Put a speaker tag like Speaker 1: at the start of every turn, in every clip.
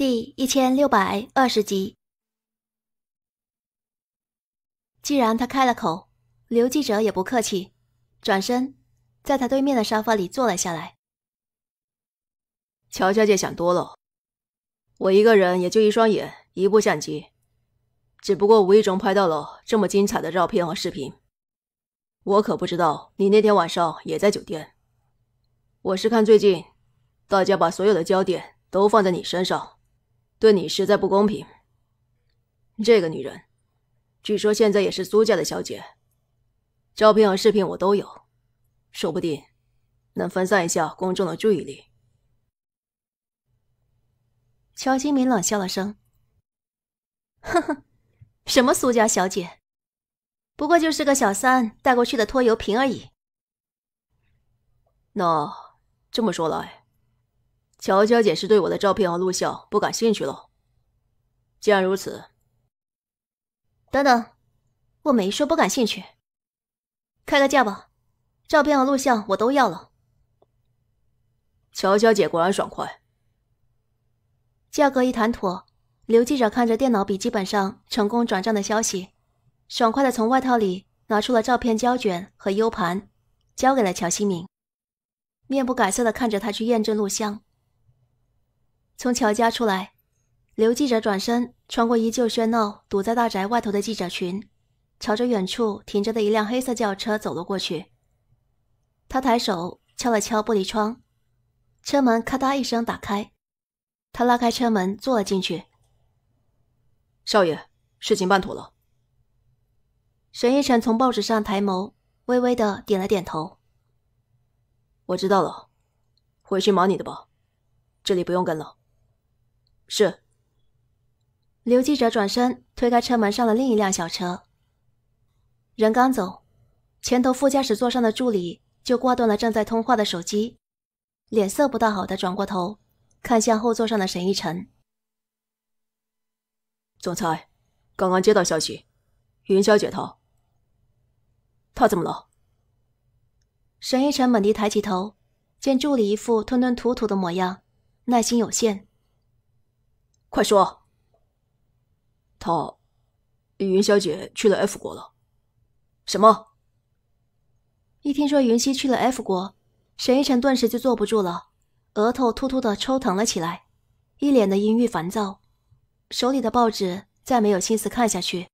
Speaker 1: 第一千六百二十集。既然他开了口，刘记者也不客气，转身在他对面的沙发里坐了下来。乔小姐想多了，我一个人也就一双眼，一部相机，只不过无意中拍到了这么精彩的照片和视频。我可不知道你那天晚上也在酒店。我是看最近，大家把所有的焦点都放在你身上。对你实在不公平。这个女人，据说现在也是苏家的小姐，照片和视频我都有，说不定能分散一下公众的注意力。乔新明冷笑了声：“哼哼，什么苏家小姐，不过就是个小三带过去的拖油瓶而已。”那这么说来……乔小姐是对我的照片和录像不感兴趣了。既然如此，等等，我没说不感兴趣。开个价吧，照片和录像我都要了。乔小姐果然爽快。价格一谈妥，刘记者看着电脑笔记本上成功转账的消息，爽快的从外套里拿出了照片胶卷和 U 盘，交给了乔新明，面不改色的看着他去验证录像。从乔家出来，刘记者转身穿过依旧喧闹、堵在大宅外头的记者群，朝着远处停着的一辆黑色轿车走了过去。他抬手敲了敲玻璃窗，车门咔嗒一声打开，他拉开车门坐了进去。少爷，事情办妥了。沈一辰从报纸上抬眸，微微的点了点头：“我知道了，回去忙你的吧，这里不用跟了。”是。刘记者转身推开车门，上了另一辆小车。人刚走，前头副驾驶座上的助理就挂断了正在通话的手机，脸色不大好的转过头，看向后座上的沈亦晨。总裁，刚刚接到消息，云小姐她……她怎么了？沈一辰猛地抬起头，见助理一副吞吞吐吐的模样，耐心有限。快说！他，云小姐去了 F 国了？什么？一听说云溪去了 F 国，沈一辰顿时就坐不住了，额头突突的抽疼了起来，一脸的阴郁烦躁，手里的报纸再没有心思看下去，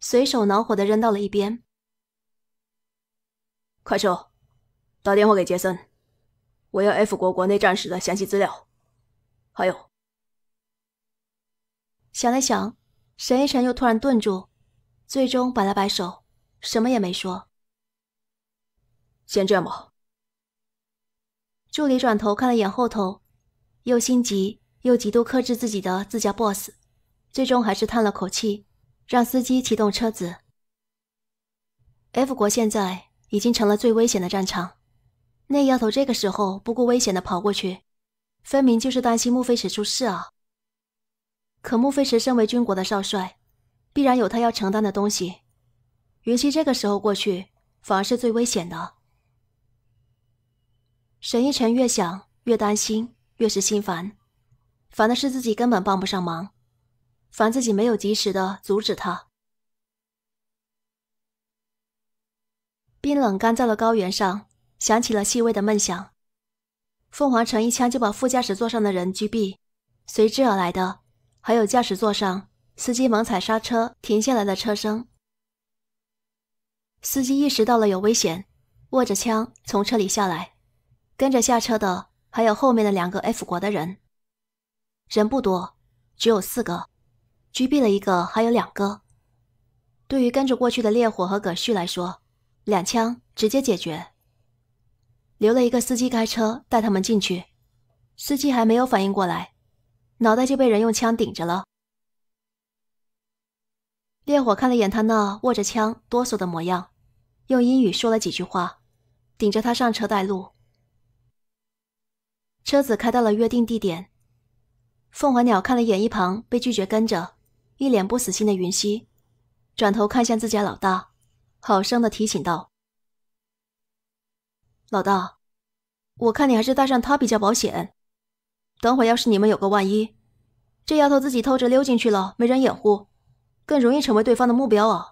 Speaker 1: 随手恼火的扔到了一边。快说！打电话给杰森，我要 F 国国内战时的详细资料，还有。想了想，沈一辰又突然顿住，最终摆了摆手，什么也没说。先这样吧。助理转头看了眼后头，又心急又极度克制自己的自家 boss，最终还是叹了口气，让司机启动车子。F 国现在已经成了最危险的战场，那丫头这个时候不顾危险的跑过去，分明就是担心莫非使出事啊。可穆非是身为军国的少帅，必然有他要承担的东西。云溪这个时候过去，反而是最危险的。沈一晨越想越担心，越是心烦。烦的是自己根本帮不上忙，烦自己没有及时的阻止他。冰冷干燥的高原上，响起了细微的闷响。凤凰城一枪就把副驾驶座上的人击毙，随之而来的。还有驾驶座上，司机猛踩刹车停下来的车声。司机意识到了有危险，握着枪从车里下来。跟着下车的还有后面的两个 F 国的人，人不多，只有四个，狙毙了一个，还有两个。对于跟着过去的烈火和葛旭来说，两枪直接解决。留了一个司机开车带他们进去，司机还没有反应过来。脑袋就被人用枪顶着了。烈火看了眼他那握着枪哆嗦的模样，用英语说了几句话，顶着他上车带路。车子开到了约定地点，凤凰鸟看了眼一旁被拒绝跟着、一脸不死心的云溪，转头看向自家老大，好生的提醒道：“老大，我看你还是带上他比较保险。”等会要是你们有个万一，这丫头自己偷着溜进去了，没人掩护，更容易成为对方的目标啊！